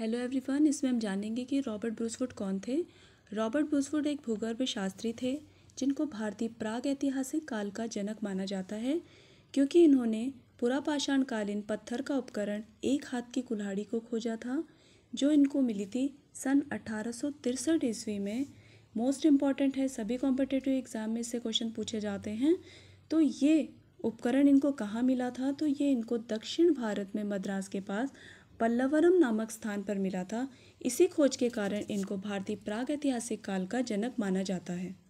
hello everyone इसमें हम जानेंगे कि रॉबर्ट ब्रूसफुट कौन थे रॉबर्ट ब्रूसफुट एक भूगर्भ शास्त्री थे जिनको भारतीय प्राग ऐतिहासिक काल का जनक माना जाता है क्योंकि इन्होंने पुरापाषाणकालीन पत्थर का उपकरण एक हाथ की कुल्हाड़ी को खोजा था जो इनको मिली थी सन अठारह ईस्वी में मोस्ट इम्पॉर्टेंट है सभी कॉम्पिटेटिव एग्ज़ाम में इससे क्वेश्चन पूछे जाते हैं तो ये उपकरण इनको कहाँ मिला था तो ये इनको दक्षिण भारत में मद्रास के पास पल्लवरम नामक स्थान पर मिला था इसी खोज के कारण इनको भारतीय प्राग ऐतिहासिक काल का जनक माना जाता है